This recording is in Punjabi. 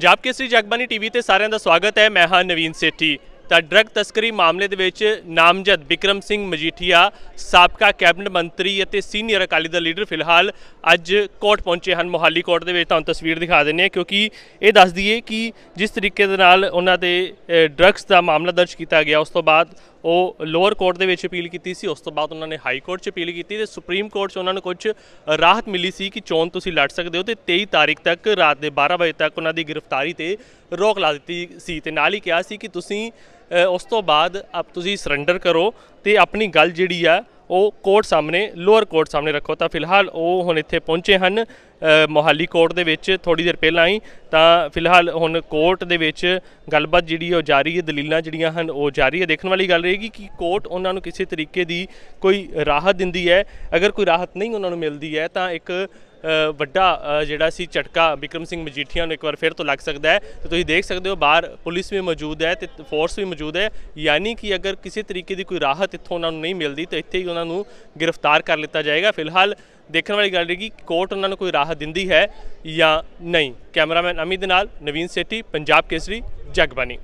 ਪੰਜਾਬ ਕੇਸਰੀ ਜਗਬਾਨੀ ਟੀਵੀ ਤੇ ਸਾਰਿਆਂ ਦਾ ਸਵਾਗਤ ਹੈ ਮੈਂ ਹਾਂ ਨਵੀਨ ਸੇਠੀ ਤਾਂ ਡਰਗ ਤਸਕਰੀ ਮਾਮਲੇ ਦੇ ਵਿੱਚ ਨਾਮਜ਼ਦ ਵਿਕਰਮ ਸਿੰਘ ਮਜੀਠੀਆ ਸਾਬਕਾ ਕੈਬਨਿਟ ਮੰਤਰੀ ਅਤੇ ਸੀਨੀਅਰ ਅਕਾਲੀ ਦਲ ਲੀਡਰ ਫਿਲਹਾਲ ਅੱਜ ਕੋਰਟ ਪਹੁੰਚੇ ਹਨ ਮੋਹਾਲੀ ਕੋਰਟ ਦੇ ਵਿੱਚ ਤੁਹਾਨੂੰ ਤਸਵੀਰ ਦਿਖਾ ਦਿੰਨੇ ਆ ਕਿਉਂਕਿ ਇਹ ਦੱਸ ਦਈਏ ਕਿ ਜਿਸ ਤਰੀਕੇ ਦੇ ਨਾਲ ਉਹਨਾਂ ਦੇ ਡਰਗਸ ਦਾ ਮਾਮਲਾ ਦਰਜ ਕੀਤਾ ਗਿਆ ਉਸ ਤੋਂ ਬਾਅਦ ਉਹ ਲੋਅਰ ਕੋਰਟ ਦੇ ਵਿੱਚ ਅਪੀਲ ਕੀਤੀ ਸੀ ਉਸ ਤੋਂ ਬਾਅਦ ਉਹਨਾਂ ਨੇ ਹਾਈ ਕੋਰਟ 'ਚ ਅਪੀਲ ਕੀਤੀ ਤੇ ਸੁਪਰੀਮ ਕੋਰਟ 'ਚ ਉਹਨਾਂ ਨੂੰ ਕੁਝ ਰਾਹਤ ਮਿਲੀ ਸੀ ਕਿ ਚੋਣ ਤੁਸੀਂ ਲੜ ਸਕਦੇ ਹੋ ਤੇ 23 ਤਾਰੀਖ ਤੱਕ ਰਾਤ ਦੇ 12 ਵਜੇ ਤੱਕ ਉਹਨਾਂ ਦੀ ਗ੍ਰਿਫਤਾਰੀ ਤੇ ਰੋਕ ਲਾ ਦਿੱਤੀ ਸੀ ਤੇ ਨਾਲ ਹੀ ਕਿਹਾ ਸੀ ਕਿ ਤੁਸੀਂ ਉਸ ਤੋਂ ਬਾਅਦ ਆਪ ਤੁਸੀਂ ਸਰੈਂਡਰ ਕਰੋ ਤੇ ਆਪਣੀ ਗੱਲ ਜਿਹੜੀ ਆ ਉਹ ਕੋਰਟ ਸਾਹਮਣੇ ਲੋਅਰ ਕੋਰਟ ਸਾਹਮਣੇ ਰੱਖੋ ਤਾਂ ਫਿਲਹਾਲ ਉਹ ਹੁਣ ਇੱਥੇ ਪਹੁੰਚੇ ਹਨ ਮੋਹਾਲੀ ਕੋਰਟ ਦੇ ਵਿੱਚ ਥੋੜੀ ਦੇਰ ਪਹਿਲਾਂ ਹੀ ਤਾਂ ਫਿਲਹਾਲ ਹੁਣ ਕੋਰਟ ਦੇ ਵਿੱਚ ਗੱਲਬਾਤ ਜਿਹੜੀ ਉਹ ਜਾਰੀ ਹੈ ਦਲੀਲਾਂ ਜਿਹੜੀਆਂ ਹਨ ਉਹ ਜਾਰੀ ਹੈ ਦੇਖਣ ਵਾਲੀ ਗੱਲ ਰਹੇਗੀ ਕਿ ਕੋਰਟ ਉਹਨਾਂ ਨੂੰ ਕਿਸੇ ਤਰੀਕੇ ਦੀ ਕੋਈ ਰਾਹਤ ਦਿੰਦੀ ਹੈ ਅਗਰ ਕੋਈ ਰਾਹਤ ਨਹੀਂ ਉਹਨਾਂ ਨੂੰ ਮਿਲਦੀ ਹੈ ਤਾਂ ਇੱਕ ਵੱਡਾ ਜਿਹੜਾ ਸੀ ਝਟਕਾ ਵਿਕਰਮ ਸਿੰਘ ਮਜੀਠੀਆ ਨੂੰ ਇੱਕ ਵਾਰ ਫਿਰ ਤੋਂ ਲੱਗ ਸਕਦਾ ਹੈ ਤੇ ਤੁਸੀਂ ਦੇਖ ਸਕਦੇ ਹੋ ਬਾਹਰ ਪੁਲਿਸ ਵੀ ਮੌਜੂਦ ਹੈ ਤੇ ਫੋਰਸ ਵੀ ਮੌਜੂਦ ਹੈ ਯਾਨੀ ਕਿ ਅਗਰ ਕਿਸੇ ਤਰੀਕੇ ਦੀ ਕੋਈ ਰਾਹਤ ਇੱਥੋਂ ਉਹਨਾਂ ਨੂੰ ਨਹੀਂ ਮਿਲਦੀ ਤਾਂ ਇੱਥੇ ਹੀ ਉਹਨਾਂ ਨੂੰ ਗ੍ਰਿਫਤਾਰ ਕਰ ਲਿੱਤਾ ਜਾਏਗਾ ਫਿਲਹਾਲ ਦੇਖਣ ਵਾਲੀ ਗੱਲ ਰਹੀ ਕਿ ਕੋਰਟ ਉਹਨਾਂ ਨੂੰ ਕੋਈ ਰਾਹਤ ਦਿੰਦੀ ਹੈ ਜਾਂ ਨਹੀਂ ਕੈਮਰਾਮੈਨ ਅਮਿਤ ਨਾਲ ਨਵੀਨ ਸੇਠੀ ਪੰਜਾਬ ਕੇਸਰੀ ਜਗਬਾਨੀ